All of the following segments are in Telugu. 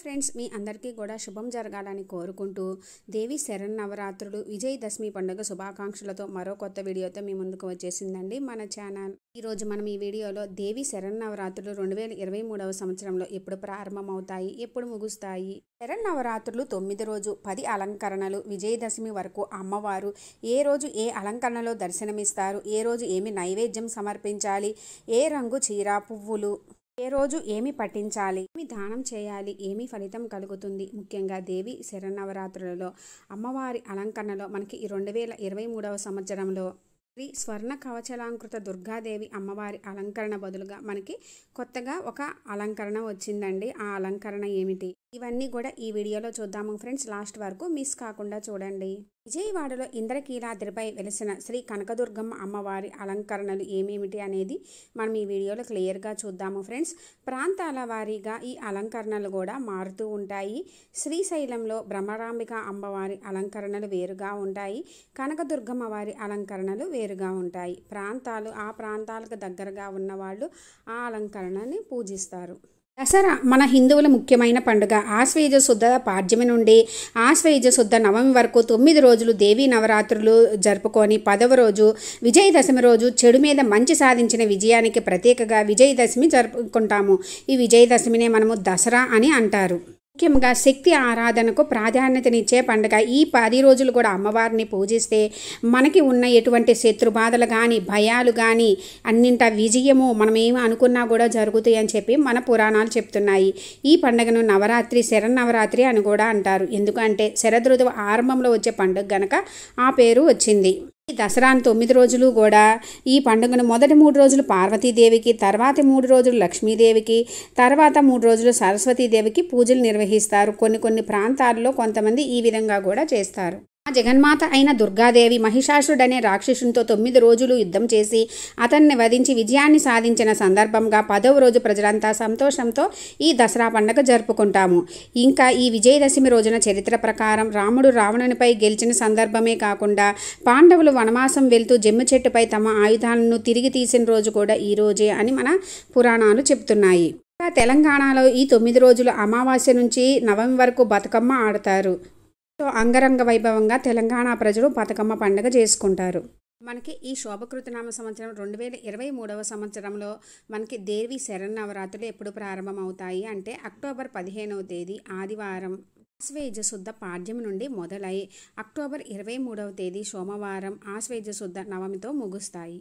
ఫ్రెండ్స్ మీ అందరికీ కూడా శుభం జరగాలని కోరుకుంటూ దేవి శరణ్ నవరాత్రులు విజయదశమి పండుగ శుభాకాంక్షలతో మరో కొత్త వీడియోతో మీ ముందుకు వచ్చేసిందండి మన ఛానల్ ఈరోజు మనం ఈ వీడియోలో దేవి శరణ్ నవరాత్రులు రెండు వేల ఇరవై మూడవ సంవత్సరంలో ఎప్పుడు ప్రారంభమవుతాయి ఎప్పుడు ముగుస్తాయి శరణ్ నవరాత్రులు తొమ్మిది రోజు పది అలంకరణలు విజయదశమి వరకు అమ్మవారు ఏ రోజు ఏ అలంకరణలో దర్శనమిస్తారు ఏ రోజు ఏమి నైవేద్యం సమర్పించాలి ఏ రంగు చీర పువ్వులు ఏ రోజు ఏమి పఠించాలి ఏమి దానం చేయాలి ఏమి ఫలితం కలుగుతుంది ముఖ్యంగా దేవి శరణవరాత్రులలో అమ్మవారి అలంకరణలో మనకి ఈ రెండు వేల ఇరవై మూడవ సంవత్సరంలో శ్రీ స్వర్ణ కవచలాంకృత దుర్గాదేవి అమ్మవారి అలంకరణ బదులుగా మనకి కొత్తగా ఒక అలంకరణ వచ్చిందండి ఆ అలంకరణ ఏమిటి ఇవన్నీ కూడా ఈ వీడియోలో చూద్దాము ఫ్రెండ్స్ లాస్ట్ వరకు మిస్ కాకుండా చూడండి విజయవాడలో ఇంద్రకీలాద్రిపై వెలిసిన శ్రీ కనకదుర్గమ్మ అమ్మవారి అలంకరణలు ఏమేమిటి అనేది మనం ఈ వీడియోలో క్లియర్గా చూద్దాము ఫ్రెండ్స్ ప్రాంతాల వారీగా ఈ అలంకరణలు కూడా మారుతూ ఉంటాయి శ్రీశైలంలో బ్రహ్మరాంబిక అమ్మవారి అలంకరణలు వేరుగా ఉంటాయి కనకదుర్గమ్మ వారి అలంకరణలు వేరుగా ఉంటాయి ప్రాంతాలు ఆ ప్రాంతాలకు దగ్గరగా ఉన్నవాళ్ళు ఆ అలంకరణని పూజిస్తారు దసరా మన హిందువుల ముఖ్యమైన పండుగ ఆశ్వేజ శుద్ధ పాడ్యమి నుండి ఆశ్వేజ శుద్ధ నవమి వరకు తొమ్మిది రోజులు దేవీ నవరాత్రులు జరుపుకొని పదవ రోజు విజయదశమి రోజు చెడు మీద మంచి సాధించిన విజయానికి ప్రత్యేకగా విజయదశమి జరుపుకుంటాము ఈ విజయదశమినే మనము దసరా అని అంటారు ముఖ్యంగా శక్తి ఆరాధనకు ప్రాధాన్యతనిచ్చే పండుగ ఈ పది రోజులు కూడా అమ్మవారిని పూజిస్తే మనకి ఉన్న ఎటువంటి శత్రు బాధలు కానీ భయాలు కానీ అన్నింట విజయము మనం ఏమి అనుకున్నా కూడా జరుగుతాయి అని చెప్పి మన పురాణాలు చెప్తున్నాయి ఈ పండుగను నవరాత్రి శరన్నవరాత్రి అని కూడా అంటారు ఎందుకంటే శరదృతువు ఆరంభంలో వచ్చే పండుగ గనక ఆ పేరు వచ్చింది ఈ దసరాను తొమ్మిది రోజులు కూడా ఈ పండుగను మొదటి మూడు రోజులు పార్వతీదేవికి తర్వాత మూడు రోజులు లక్ష్మీదేవికి తర్వాత మూడు రోజులు సరస్వతీదేవికి పూజలు నిర్వహిస్తారు కొన్ని కొన్ని ప్రాంతాల్లో కొంతమంది ఈ విధంగా కూడా చేస్తారు ఆ జగన్మాత అయిన దుర్గాదేవి మహిషాసుడనే రాక్షసునితో తొమ్మిది రోజులు యుద్ధం చేసి అతన్ని వధించి విజయాన్ని సాధించిన సందర్భంగా పదవ రోజు ప్రజలంతా సంతోషంతో ఈ దసరా పండుగ జరుపుకుంటాము ఇంకా ఈ విజయదశమి రోజున చరిత్ర ప్రకారం రాముడు రావణునిపై గెలిచిన సందర్భమే కాకుండా పాండవులు వనవాసం వెళ్తూ జమ్మి చెట్టుపై తమ ఆయుధాలను తిరిగి తీసిన రోజు కూడా ఈ రోజే అని మన పురాణాలు చెబుతున్నాయి తెలంగాణలో ఈ తొమ్మిది రోజులు అమావాస్య నుంచి నవమి వరకు బతుకమ్మ ఆడతారు సో అంగరంగ వైభవంగా తెలంగాణ ప్రజలు బతుకమ్మ పండుగ చేసుకుంటారు మనకి ఈ శోభకృతనామ సంవత్సరం రెండు వేల ఇరవై మూడవ సంవత్సరంలో మనకి దేవి శరన్నవరాత్రులు ఎప్పుడు ప్రారంభమవుతాయి అంటే అక్టోబర్ పదిహేనవ తేదీ ఆదివారం ఆశ్వేజ శుద్ధ పాడ్యం నుండి మొదలై అక్టోబర్ ఇరవై మూడవ తేదీ సోమవారం ఆశ్వేజ శుద్ధ నవమితో ముగుస్తాయి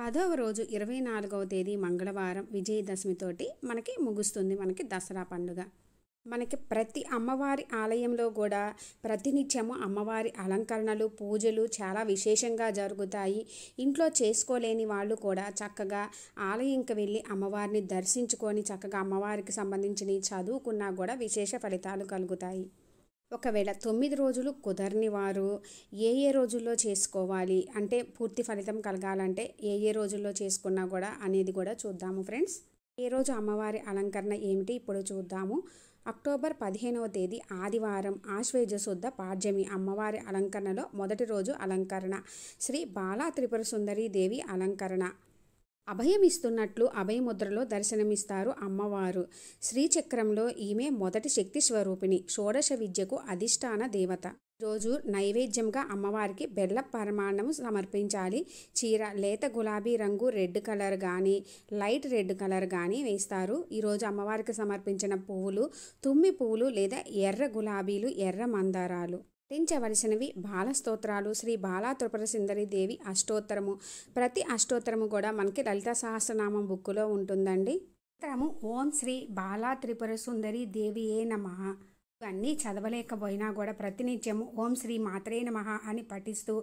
పదవ రోజు ఇరవై నాలుగవ తేదీ మంగళవారం విజయదశమితోటి మనకి ముగుస్తుంది మనకి దసరా పండుగ మనకి ప్రతి అమ్మవారి ఆలయంలో కూడా ప్రతినిత్యము అమ్మవారి అలంకరణలు పూజలు చాలా విశేషంగా జరుగుతాయి ఇంట్లో చేసుకోలేని వాళ్ళు కూడా చక్కగా ఆలయంకి వెళ్ళి అమ్మవారిని దర్శించుకొని చక్కగా అమ్మవారికి సంబంధించిన చదువుకున్నా కూడా విశేష ఫలితాలు కలుగుతాయి ఒకవేళ తొమ్మిది రోజులు కుదరని వారు ఏ ఏ రోజుల్లో చేసుకోవాలి అంటే పూర్తి ఫలితం కలగాలంటే ఏ ఏ రోజుల్లో చేసుకున్నా కూడా అనేది కూడా చూద్దాము ఫ్రెండ్స్ ఏ రోజు అమ్మవారి అలంకరణ ఏమిటి ఇప్పుడు చూద్దాము అక్టోబర్ పదిహేనవ తేదీ ఆదివారం ఆశ్వేజ శుద్ధ పాడ్యమి అమ్మవారి అలంకరణలో మొదటి రోజు అలంకరణ శ్రీ బాలా త్రిపుర సుందరి దేవి అలంకరణ అభయమిస్తున్నట్లు అభయముద్రలో దర్శనమిస్తారు అమ్మవారు శ్రీచక్రంలో ఈమె మొదటి శక్తి స్వరూపిణి షోడశ విద్యకు అధిష్టాన దేవత రోజు నైవేద్యంగా అమ్మవారికి బెల్ల పరమాణము సమర్పించాలి చీర లేత గులాబీ రంగు రెడ్ కలర్ కానీ లైట్ రెడ్ కలర్ కానీ వేస్తారు ఈరోజు అమ్మవారికి సమర్పించిన పువ్వులు తుమ్మి పువ్వులు లేదా ఎర్ర గులాబీలు ఎర్ర మందారాలు పఠించవలసినవి బాలస్తోత్రాలు శ్రీ బాలా త్రిపుర దేవి అష్టోత్తరము ప్రతి అష్టోత్తరము కూడా మనకి లలిత సహస్రనామం బుక్కులో ఉంటుందండి స్తోత్రము ఓం శ్రీ బాలా త్రిపుర సుందరి దేవియే నమ అన్నీ చదవలేకపోయినా కూడా ప్రతినిత్యం ఓం శ్రీ మాత్రేన మహా అని పఠిస్తూ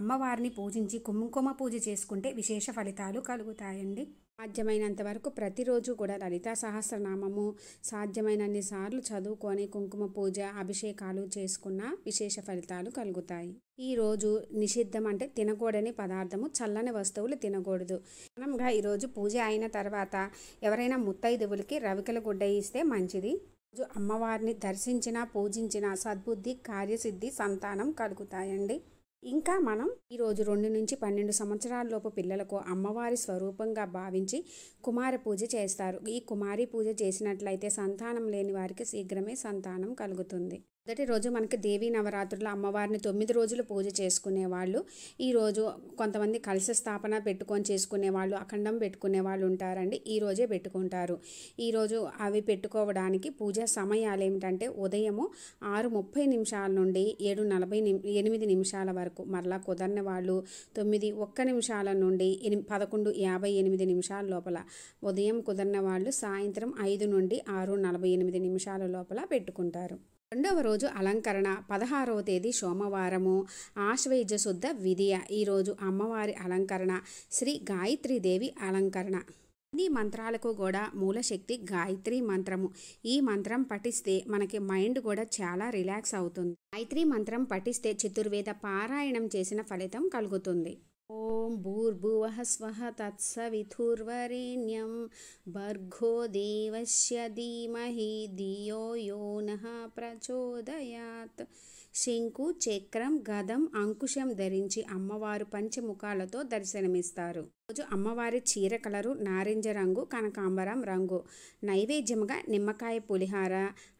అమ్మవారిని పూజించి కుంకుమ పూజ చేసుకుంటే విశేష ఫలితాలు కలుగుతాయండి సాధ్యమైనంత వరకు ప్రతిరోజు కూడా లలితా సహస్రనామము సాధ్యమైనన్ని సార్లు చదువుకొని కుంకుమ పూజ అభిషేకాలు చేసుకున్న విశేష ఫలితాలు కలుగుతాయి ఈరోజు నిషిద్ధం అంటే తినకూడని పదార్థము చల్లని వస్తువులు తినకూడదు మనంగా ఈరోజు పూజ అయిన తర్వాత ఎవరైనా ముత్తైదువులకి రవికల గుడ్డ ఇస్తే మంచిది రోజు అమ్మవారిని దర్శించిన పూజించిన సద్బుద్ధి కార్యసిద్ధి సంతానం కలుగుతాయండి ఇంకా మనం ఈరోజు రెండు నుంచి పన్నెండు సంవత్సరాలలోపు పిల్లలకు అమ్మవారి స్వరూపంగా భావించి కుమార పూజ చేస్తారు ఈ కుమారి పూజ చేసినట్లయితే సంతానం లేని వారికి శీఘ్రమే సంతానం కలుగుతుంది మొదటి రోజు మనకి దేవీ నవరాత్రులు అమ్మవారిని తొమ్మిది రోజులు పూజ చేసుకునేవాళ్ళు ఈరోజు కొంతమంది కలశ స్థాపన పెట్టుకొని చేసుకునేవాళ్ళు అఖండం పెట్టుకునే వాళ్ళు ఉంటారండి ఈరోజే పెట్టుకుంటారు ఈరోజు అవి పెట్టుకోవడానికి పూజ సమయాలు ఏమిటంటే ఉదయము ఆరు ముప్పై నిమిషాల నుండి ఏడు నలభై ఎనిమిది నిమిషాల వరకు మరలా కుదరని వాళ్ళు తొమ్మిది ఒక్క నిమిషాల నుండి ఎని పదకొండు యాభై ఎనిమిది నిమిషాల లోపల ఉదయం కుదరని వాళ్ళు సాయంత్రం ఐదు నుండి ఆరు నలభై ఎనిమిది నిమిషాల లోపల పెట్టుకుంటారు రెండవ రోజు అలంకరణ పదహారవ తేదీ సోమవారము ఆశ్వైజ శుద్ధ విధియ ఈరోజు అమ్మవారి అలంకరణ శ్రీ గాయత్రీదేవి అలంకరణ అన్ని మంత్రాలకు కూడా మూలశక్తి గాయత్రి మంత్రము ఈ మంత్రం పఠిస్తే మనకి మైండ్ కూడా చాలా రిలాక్స్ అవుతుంది గాయత్రి మంత్రం పఠిస్తే చతుర్వేద పారాయణం చేసిన ఫలితం కలుగుతుంది ॐ भूर्भुवः स्वः तत्सविथुर्वरेण्यं भर्गो देवस्य धीमहि धियो यो नः ప్రచోదయాత్ శంకు చక్రం గదం అంకుశం ధరించి అమ్మవారు పంచముఖాలతో దర్శనమిస్తారు రోజు అమ్మవారి చీర కలరు నారింజ రంగు కనకాంబరం రంగు నైవేద్యముగా నిమ్మకాయ పులిహార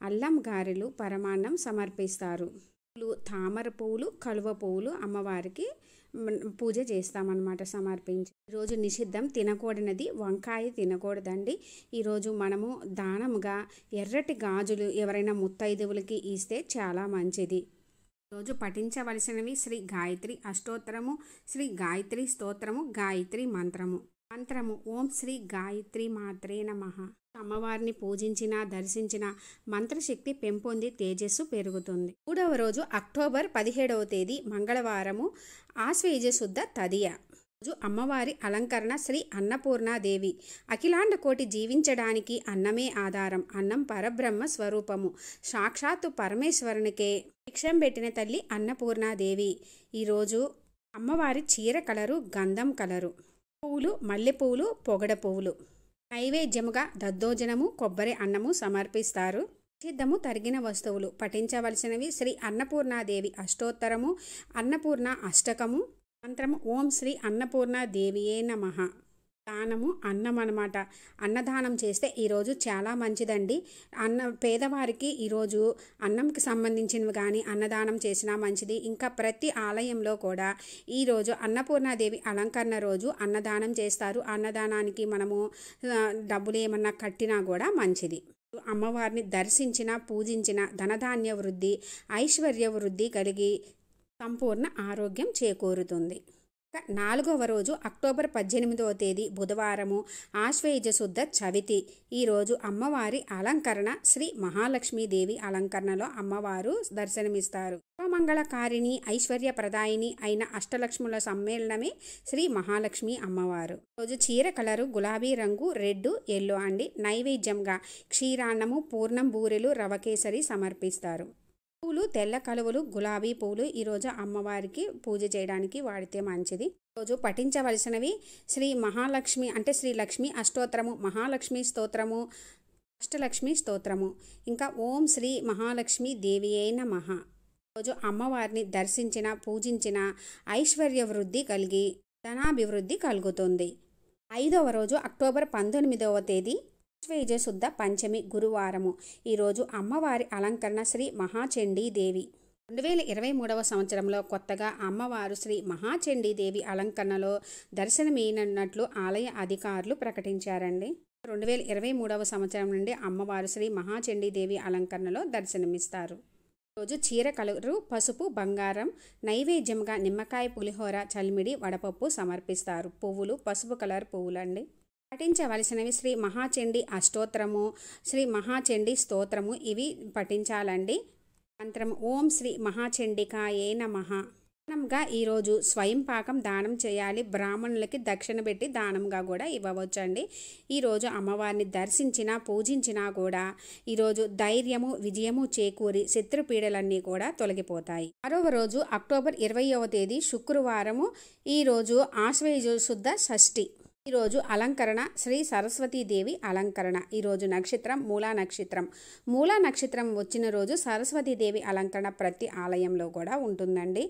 అల్లం గారెలు పరమాన్నం సమర్పిస్తారు పూలు తామర పువ్వులు కలువ పువ్వులు అమ్మవారికి పూజ చేస్తామన్నమాట సమర్పించి ఈరోజు నిషిద్ధం తినకూడనది వంకాయ తినకూడదండి ఈరోజు మనము దానముగా ఎర్రటి గాజులు ఎవరైనా ముత్తైదువులకి ఇస్తే చాలా మంచిది రోజు పఠించవలసినవి శ్రీ గాయత్రి అష్టోత్తరము శ్రీ గాయత్రి స్తోత్రము గాయత్రి మంత్రము మంత్రము ఓం శ్రీ గాయత్రి మాత్రే నమ అమ్మవారిని పూజించినా దర్శించిన మంత్రశక్తి పెంపొంది తేజస్సు పెరుగుతుంది మూడవ రోజు అక్టోబర్ పదిహేడవ తేదీ మంగళవారము ఆశ్వేజ శుద్ధ తదియ రోజు అమ్మవారి అలంకరణ శ్రీ అన్నపూర్ణాదేవి అఖిలాండ కోటి జీవించడానికి అన్నమే ఆధారం అన్నం పరబ్రహ్మ స్వరూపము సాక్షాత్తు పరమేశ్వరునికే భిక్షం పెట్టిన తల్లి అన్నపూర్ణాదేవి ఈరోజు అమ్మవారి చీర కలరు గంధం కలరు పువ్వులు మల్లె పువ్వులు పొగడ పువ్వులు నైవేద్యముగా దద్దోజనము కొబ్బరి అన్నము సమర్పిస్తారు సిద్ధము తరిగిన వస్తువులు పఠించవలసినవి శ్రీ అన్నపూర్ణాదేవి అష్టోత్తరము అన్నపూర్ణ అష్టకము మంత్రము ఓం శ్రీ అన్నపూర్ణాదేవియే దేవియే నమ దానము అన్నం అనమాట అన్నదానం చేస్తే ఈరోజు చాలా మంచిదండి అన్న పేదవారికి ఈరోజు అన్నంకి సంబంధించినవి కానీ అన్నదానం చేసినా మంచిది ఇంకా ప్రతి ఆలయంలో కూడా ఈరోజు అన్నపూర్ణాదేవి అలంకరణ రోజు అన్నదానం చేస్తారు అన్నదానానికి మనము డబ్బులు ఏమన్నా కట్టినా కూడా మంచిది అమ్మవారిని దర్శించిన పూజించిన ధనధాన్య వృద్ధి ఐశ్వర్య వృద్ధి కలిగి సంపూర్ణ ఆరోగ్యం చేకూరుతుంది నాలుగవ రోజు అక్టోబర్ పద్దెనిమిదవ తేదీ బుధవారము ఆశ్వేజ శుద్ధ చవితి ఈరోజు అమ్మవారి అలంకరణ శ్రీ మహాలక్ష్మీదేవి అలంకరణలో అమ్మవారు దర్శనమిస్తారు మంగళకారిణి ఐశ్వర్య ప్రదాయిని అయిన అష్టలక్ష్ముల సమ్మేళనమే శ్రీ మహాలక్ష్మి అమ్మవారు రోజు చీర కలరు గులాబీ రంగు రెడ్ ఎల్లో అండి నైవేద్యంగా క్షీరాన్నము పూర్ణం బూరెలు రవకేసరి సమర్పిస్తారు పూలు తెల్ల కలువలు గులాబీ పూలు ఈరోజు అమ్మవారికి పూజ చేయడానికి వాడితే మంచిది రోజు పఠించవలసినవి శ్రీ మహాలక్ష్మి అంటే శ్రీ లక్ష్మి అష్టోత్తరము మహాలక్ష్మి స్తోత్రము అష్టలక్ష్మి స్తోత్రము ఇంకా ఓం శ్రీ మహాలక్ష్మి దేవి అయిన మహా రోజు అమ్మవారిని దర్శించిన పూజించిన ఐశ్వర్య వృద్ధి కలిగి ధనాభివృద్ధి కలుగుతుంది ఐదవ రోజు అక్టోబర్ పంతొమ్మిదవ తేదీ విజయ శుద్ధ పంచమి గురువారము ఈరోజు అమ్మవారి అలంకరణ శ్రీ మహాచండీ దేవి రెండు వేల ఇరవై మూడవ సంవత్సరంలో కొత్తగా అమ్మవారు శ్రీ మహాచండీ దేవి అలంకరణలో దర్శనమీనట్లు ఆలయ అధికారులు ప్రకటించారండి రెండు వేల ఇరవై మూడవ సంవత్సరం నుండి అమ్మవారు శ్రీ మహాచండీ దేవి అలంకరణలో దర్శనమిస్తారు రోజు చీర కలరు పసుపు బంగారం నైవేద్యంగా నిమ్మకాయ పులిహోర చల్మిడి వడపప్పు సమర్పిస్తారు పువ్వులు పసుపు కలర్ పువ్వులండి పఠించవలసినవి శ్రీ మహాచండి అష్టోత్తరము శ్రీ మహాచండి స్తోత్రము ఇవి పఠించాలండి మంత్రం ఓం శ్రీ మహాచండికాయే నమ దానంగా ఈరోజు స్వయం పాకం దానం చేయాలి బ్రాహ్మణులకి దక్షిణ పెట్టి దానంగా కూడా ఇవ్వవచ్చండి ఈరోజు అమ్మవారిని దర్శించినా పూజించినా కూడా ఈరోజు ధైర్యము విజయము చేకూరి శత్రుపీడలన్నీ కూడా తొలగిపోతాయి మరొక రోజు అక్టోబర్ ఇరవయవ తేదీ శుక్రవారము ఈరోజు ఆశ్వయుజ శుద్ధ షష్ఠి ఈరోజు అలంకరణ శ్రీ సరస్వతీదేవి అలంకరణ ఈరోజు నక్షత్రం మూలా నక్షత్రం మూలా నక్షత్రం వచ్చిన రోజు సరస్వతీదేవి అలంకరణ ప్రతి ఆలయంలో కూడా ఉంటుందండి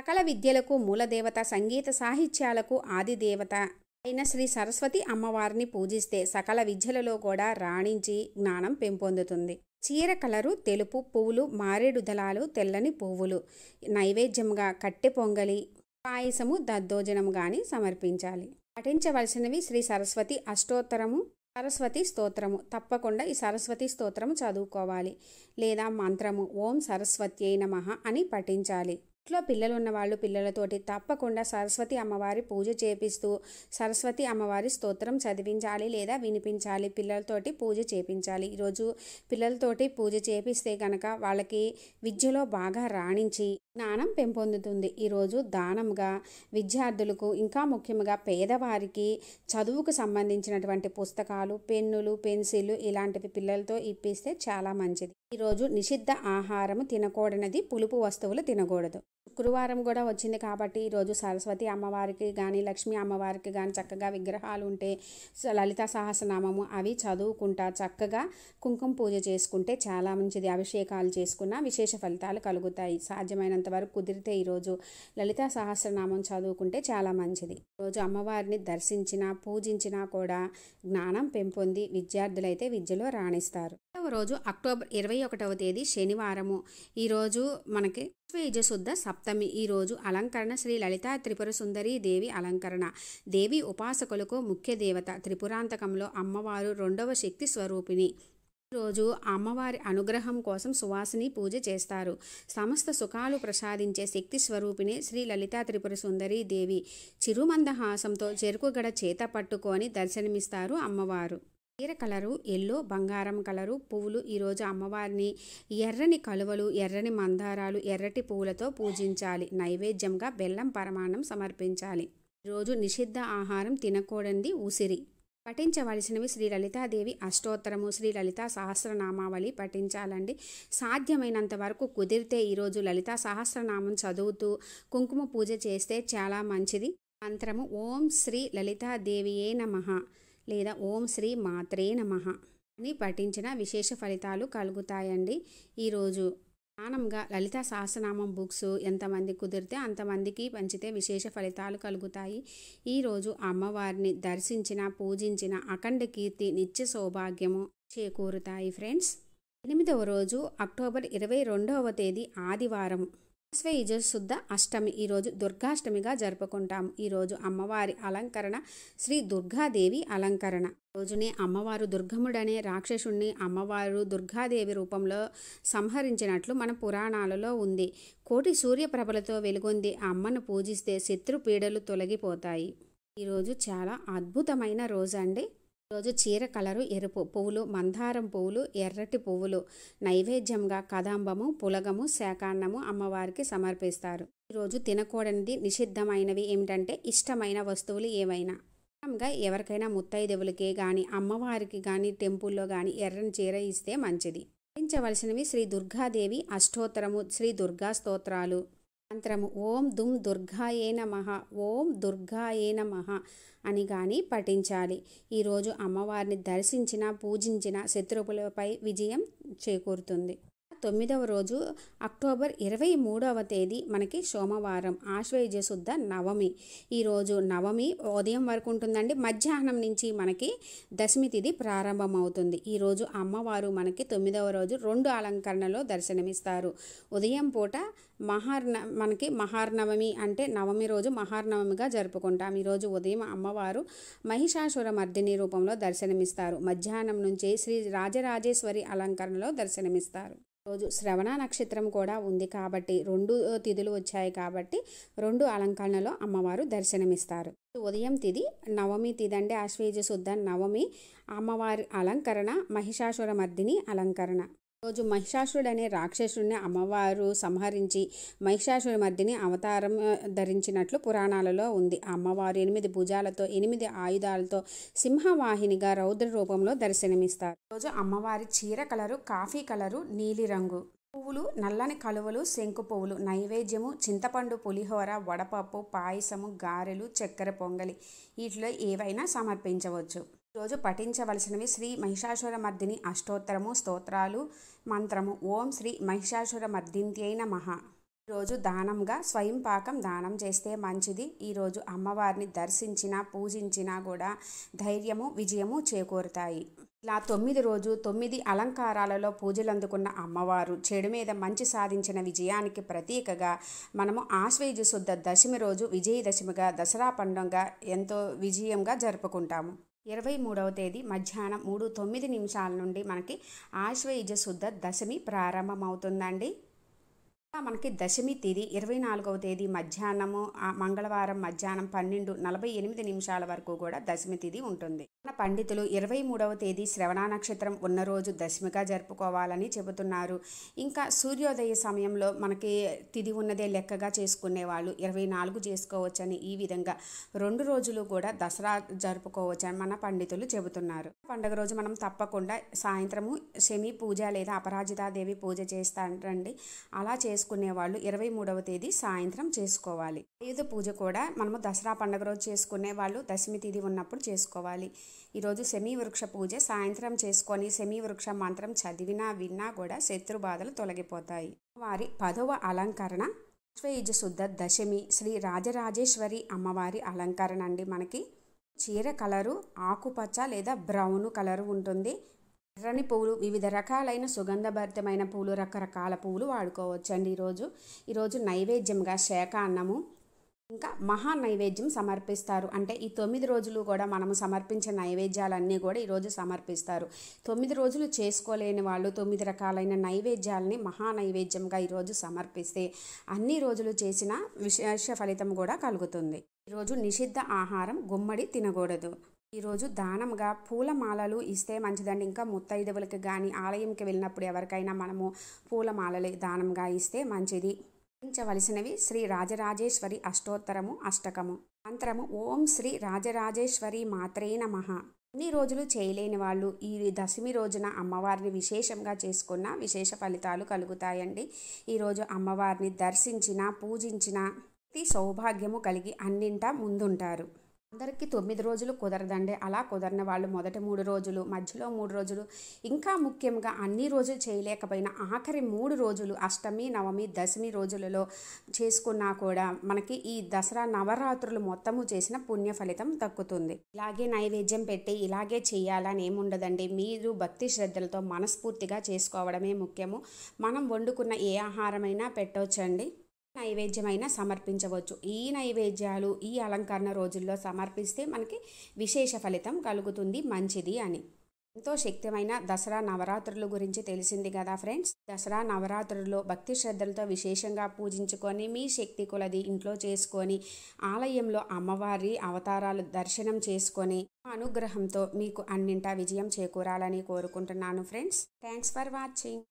సకల విద్యలకు మూలదేవత సంగీత సాహిత్యాలకు ఆదిదేవత అయిన శ్రీ సరస్వతి అమ్మవారిని పూజిస్తే సకల విద్యలలో కూడా రాణించి జ్ఞానం పెంపొందుతుంది చీర కలరు తెలుపు పువ్వులు మారేడు దళాలు తెల్లని పువ్వులు నైవేద్యంగా కట్టె పొంగలి పాయసము దద్దోజనము గాని సమర్పించాలి పఠించవలసినవి శ్రీ సరస్వతి అష్టోత్తరము సరస్వతి స్తోత్రము తప్పకుండా ఈ సరస్వతి స్తోత్రము చదువుకోవాలి లేదా మంత్రము ఓం సరస్వత్యై నమ అని పఠించాలి ఇంట్లో పిల్లలు ఉన్నవాళ్ళు పిల్లలతోటి తప్పకుండా సరస్వతి అమ్మవారి పూజ చేపిస్తూ సరస్వతి అమ్మవారి స్తోత్రం చదివించాలి లేదా వినిపించాలి పిల్లలతోటి పూజ చేపించాలి ఈరోజు పిల్లలతోటి పూజ చేపిస్తే కనుక వాళ్ళకి విద్యలో బాగా రాణించి జ్ఞానం పెంపొందుతుంది ఈరోజు దానంగా విద్యార్థులకు ఇంకా ముఖ్యంగా పేదవారికి చదువుకు సంబంధించినటువంటి పుస్తకాలు పెన్నులు పెన్సిల్ ఇలాంటివి పిల్లలతో ఇప్పిస్తే చాలా మంచిది ఈరోజు నిషిద్ధ ఆహారము తినకూడనది పులుపు వస్తువులు తినకూడదు శుక్రవారం కూడా వచ్చింది కాబట్టి ఈరోజు సరస్వతి అమ్మవారికి కానీ లక్ష్మీ అమ్మవారికి కానీ చక్కగా విగ్రహాలు ఉంటే లలిత సహస్రనామము అవి చదువుకుంటా చక్కగా కుంకుమ పూజ చేసుకుంటే చాలా మంచిది అభిషేకాలు చేసుకున్న విశేష ఫలితాలు కలుగుతాయి సాధ్యమైనంత వరకు కుదిరితే ఈరోజు లలిత సహస్రనామం చదువుకుంటే చాలా మంచిది ఈరోజు అమ్మవారిని దర్శించినా పూజించినా కూడా జ్ఞానం పెంపొంది విద్యార్థులైతే విద్యలో రాణిస్తారు రోజు అక్టోబర్ ఇరవై ఒకటవ తేదీ శనివారము ఈరోజు మనకి శుద్ధ సప్తమి ఈరోజు అలంకరణ శ్రీ లలితా త్రిపుర సుందరి దేవి అలంకరణ దేవి ఉపాసకులకు ముఖ్య దేవత త్రిపురాంతకంలో అమ్మవారు రెండవ శక్తి స్వరూపిణి రోజు అమ్మవారి అనుగ్రహం కోసం సువాసిని పూజ చేస్తారు సమస్త సుఖాలు ప్రసాదించే శక్తి స్వరూపిణి శ్రీ లలితా త్రిపుర సుందరి దేవి చిరుమందహాసంతో చెరుకుగడ చేత పట్టుకొని దర్శనమిస్తారు అమ్మవారు చీర కలరు ఎల్లో బంగారం కలరు పువ్వులు ఈరోజు అమ్మవారిని ఎర్రని కలువలు ఎర్రని మందారాలు ఎర్రటి పువ్వులతో పూజించాలి నైవేద్యంగా బెల్లం పరమాణం సమర్పించాలి ఈరోజు నిషిద్ధ ఆహారం తినకూడనిది ఉసిరి పఠించవలసినవి శ్రీ లలితాదేవి అష్టోత్తరము శ్రీ లలితా సహస్రనామావళి పఠించాలండి సాధ్యమైనంత వరకు కుదిరితే ఈరోజు లలితా సహస్రనామం చదువుతూ కుంకుమ పూజ చేస్తే చాలా మంచిది మంత్రము ఓం శ్రీ లలితాదేవియే నమ లేదా ఓం శ్రీ మాత్రే నమ అని పఠించిన విశేష ఫలితాలు కలుగుతాయండి ఈరోజు ప్రధానంగా లలిత సహస్రనామం బుక్స్ ఎంతమంది కుదిరితే అంతమందికి పంచితే విశేష ఫలితాలు కలుగుతాయి ఈరోజు అమ్మవారిని దర్శించిన పూజించిన అఖండ కీర్తి నిత్య సౌభాగ్యము చేకూరుతాయి ఫ్రెండ్స్ ఎనిమిదవ రోజు అక్టోబర్ ఇరవై రెండవ తేదీ ఆదివారం శ్వేయుజ శుద్ధ అష్టమి ఈరోజు దుర్గాష్టమిగా జరుపుకుంటాము ఈరోజు అమ్మవారి అలంకరణ శ్రీ దుర్గాదేవి అలంకరణ రోజునే అమ్మవారు దుర్గముడనే రాక్షసుణ్ణి అమ్మవారు దుర్గాదేవి రూపంలో సంహరించినట్లు మన పురాణాలలో ఉంది కోటి సూర్యప్రభలతో వెలుగొంది అమ్మను పూజిస్తే శత్రు పీడలు తొలగిపోతాయి ఈరోజు చాలా అద్భుతమైన రోజు అండి రోజు చీర కలరు ఎరుపు పువ్వులు మందారం పువ్వులు ఎర్రటి పువ్వులు నైవేద్యంగా కదంబము పులగము శాకాన్నము అమ్మవారికి సమర్పిస్తారు ఈరోజు తినకూడనిది నిషిద్ధమైనవి ఏమిటంటే ఇష్టమైన వస్తువులు ఏవైనా గా ఎవరికైనా ముత్తైదెవులకి కానీ అమ్మవారికి కానీ టెంపుల్లో కానీ ఎర్రని చీర ఇస్తే మంచిది ధరించవలసినవి శ్రీ దుర్గాదేవి అష్టోత్తరము శ్రీ దుర్గా స్తోత్రాలు మంత్రము ఓం దుమ్ దుర్గాయే నమ ఓం దుర్గాయే నమ అని కానీ పఠించాలి ఈరోజు అమ్మవారిని దర్శించిన పూజించిన శత్రువులపై విజయం చేకూరుతుంది తొమ్మిదవ రోజు అక్టోబర్ ఇరవై మూడవ తేదీ మనకి సోమవారం ఆశ్వయుజ శుద్ధ నవమి ఈరోజు నవమి ఉదయం వరకు ఉంటుందండి మధ్యాహ్నం నుంచి మనకి దశమి తిథి ప్రారంభమవుతుంది ఈరోజు అమ్మవారు మనకి తొమ్మిదవ రోజు రెండు అలంకరణలో దర్శనమిస్తారు ఉదయం పూట మహార్న మనకి మహార్నవమి అంటే నవమి రోజు మహార్నవమిగా జరుపుకుంటాం ఈరోజు ఉదయం అమ్మవారు మహిషాసుర మర్దిని రూపంలో దర్శనమిస్తారు మధ్యాహ్నం నుంచి శ్రీ రాజరాజేశ్వరి అలంకరణలో దర్శనమిస్తారు రోజు శ్రవణ నక్షత్రం కూడా ఉంది కాబట్టి రెండు తిథులు వచ్చాయి కాబట్టి రెండు అలంకరణలో అమ్మవారు దర్శనమిస్తారు ఉదయం తిది నవమి తిదండి అశ్వేజ శుద్ధ నవమి అమ్మవారి అలంకరణ మహిషాసుర మర్దిని అలంకరణ రోజు మహిషాసురుడనే రాక్షసుడిని అమ్మవారు సంహరించి మహిషాసురుడి మధ్యని అవతారం ధరించినట్లు పురాణాలలో ఉంది అమ్మవారు ఎనిమిది భుజాలతో ఎనిమిది ఆయుధాలతో సింహవాహినిగా రౌద్ర రూపంలో దర్శనమిస్తారు రోజు అమ్మవారి చీర కలరు కాఫీ కలరు నీలిరంగు పువ్వులు నల్లని కలువలు శంకు పువ్వులు నైవేద్యము చింతపండు పులిహోర వడపప్పు పాయసము గారెలు చక్కెర పొంగలి వీటిలో ఏవైనా సమర్పించవచ్చు ఈరోజు పఠించవలసినవి శ్రీ మహిషాసుర మర్దిని అష్టోత్తరము స్తోత్రాలు మంత్రము ఓం శ్రీ మహిషాసుర మర్దింత్యై నమ ఈరోజు దానంగా స్వయం పాకం దానం చేస్తే మంచిది ఈరోజు అమ్మవారిని దర్శించినా పూజించినా కూడా ధైర్యము విజయము చేకూరుతాయి ఇలా తొమ్మిది రోజు తొమ్మిది అలంకారాలలో పూజలందుకున్న అమ్మవారు చెడు మీద మంచి సాధించిన విజయానికి ప్రతీకగా మనము ఆశ్వేజ శుద్ధ దశమి రోజు విజయదశమిగా దసరా పండుగ ఎంతో విజయంగా జరుపుకుంటాము ఇరవై మూడవ తేదీ మధ్యాహ్నం మూడు తొమ్మిది నిమిషాల నుండి మనకి ఆశ్వయుజ శుద్ధ దశమి ప్రారంభమవుతుందండి మనకి దశమి తేదీ ఇరవై నాలుగవ తేదీ మధ్యాహ్నము మంగళవారం మధ్యాహ్నం పన్నెండు నలభై ఎనిమిది నిమిషాల వరకు కూడా దశమి తేదీ ఉంటుంది మన పండితులు ఇరవై మూడవ తేదీ శ్రవణ నక్షత్రం ఉన్న రోజు దశమిగా జరుపుకోవాలని చెబుతున్నారు ఇంకా సూర్యోదయ సమయంలో మనకి తిది ఉన్నదే లెక్కగా చేసుకునే వాళ్ళు ఇరవై నాలుగు చేసుకోవచ్చని ఈ విధంగా రెండు రోజులు కూడా దసరా జరుపుకోవచ్చని మన పండితులు చెబుతున్నారు పండుగ రోజు మనం తప్పకుండా సాయంత్రము శమి పూజ లేదా అపరాజితాదేవి పూజ చేస్తారండి అలా చేసు చేసుకునేవాళ్ళు ఇరవై మూడవ తేదీ సాయంత్రం చేసుకోవాలి ఆయుధ పూజ కూడా మనము దసరా పండుగ రోజు చేసుకునే వాళ్ళు దశమి తేదీ ఉన్నప్పుడు చేసుకోవాలి ఈరోజు శమీ వృక్ష పూజ సాయంత్రం చేసుకొని శమీ వృక్ష మంత్రం చదివినా విన్నా కూడా శత్రు బాధలు తొలగిపోతాయి వారి పదవ అలంకరణ అశ్వయుజ శుద్ధ దశమి శ్రీ రాజరాజేశ్వరి అమ్మవారి అలంకరణ అండి మనకి చీర కలరు ఆకుపచ్చ లేదా బ్రౌన్ కలరు ఉంటుంది ఎర్రని పూలు వివిధ రకాలైన సుగంధభరితమైన పూలు రకరకాల పూలు వాడుకోవచ్చండి ఈరోజు ఈరోజు నైవేద్యంగా శాఖ అన్నము ఇంకా మహా నైవేద్యం సమర్పిస్తారు అంటే ఈ తొమ్మిది రోజులు కూడా మనము సమర్పించే నైవేద్యాలన్నీ కూడా ఈరోజు సమర్పిస్తారు తొమ్మిది రోజులు చేసుకోలేని వాళ్ళు తొమ్మిది రకాలైన నైవేద్యాలని మహా నైవేద్యంగా ఈరోజు సమర్పిస్తే అన్ని రోజులు చేసిన విశేష ఫలితం కూడా కలుగుతుంది ఈరోజు నిషిద్ధ ఆహారం గుమ్మడి తినకూడదు ఈరోజు దానంగా పూలమాలలు ఇస్తే మంచిదండి ఇంకా ముత్తైదవులకి కానీ ఆలయంకి వెళ్ళినప్పుడు ఎవరికైనా మనము పూలమాలలు దానంగా ఇస్తే మంచిది పూజించవలసినవి శ్రీ రాజరాజేశ్వరి అష్టోత్తరము అష్టకము మంత్రము ఓం శ్రీ రాజరాజేశ్వరి మాత్రే నమః అన్ని రోజులు చేయలేని వాళ్ళు ఈ దశమి రోజున అమ్మవారిని విశేషంగా చేసుకున్న విశేష ఫలితాలు కలుగుతాయండి ఈరోజు అమ్మవారిని దర్శించిన పూజించిన ప్రతి సౌభాగ్యము కలిగి అన్నింటా ముందుంటారు అందరికీ తొమ్మిది రోజులు కుదరదండి అలా కుదరిన వాళ్ళు మొదటి మూడు రోజులు మధ్యలో మూడు రోజులు ఇంకా ముఖ్యంగా అన్ని రోజులు చేయలేకపోయినా ఆఖరి మూడు రోజులు అష్టమి నవమి దశమి రోజులలో చేసుకున్నా కూడా మనకి ఈ దసరా నవరాత్రులు మొత్తము చేసిన పుణ్య ఫలితం దక్కుతుంది ఇలాగే నైవేద్యం పెట్టి ఇలాగే చేయాలని ఏముండదండి మీరు భక్తి శ్రద్ధలతో మనస్ఫూర్తిగా చేసుకోవడమే ముఖ్యము మనం వండుకున్న ఏ ఆహారమైనా పెట్టవచ్చండి నైవేద్యమైన సమర్పించవచ్చు ఈ నైవేద్యాలు ఈ అలంకరణ రోజుల్లో సమర్పిస్తే మనకి విశేష ఫలితం కలుగుతుంది మంచిది అని ఎంతో శక్తిమైన దసరా నవరాత్రుల గురించి తెలిసింది కదా ఫ్రెండ్స్ దసరా నవరాత్రుల్లో భక్తి శ్రద్ధలతో విశేషంగా పూజించుకొని మీ శక్తి కొలది ఇంట్లో చేసుకొని ఆలయంలో అమ్మవారి అవతారాలు దర్శనం చేసుకొని అనుగ్రహంతో మీకు అన్నింటా విజయం చేకూరాలని కోరుకుంటున్నాను ఫ్రెండ్స్ థ్యాంక్స్ ఫర్ వాచింగ్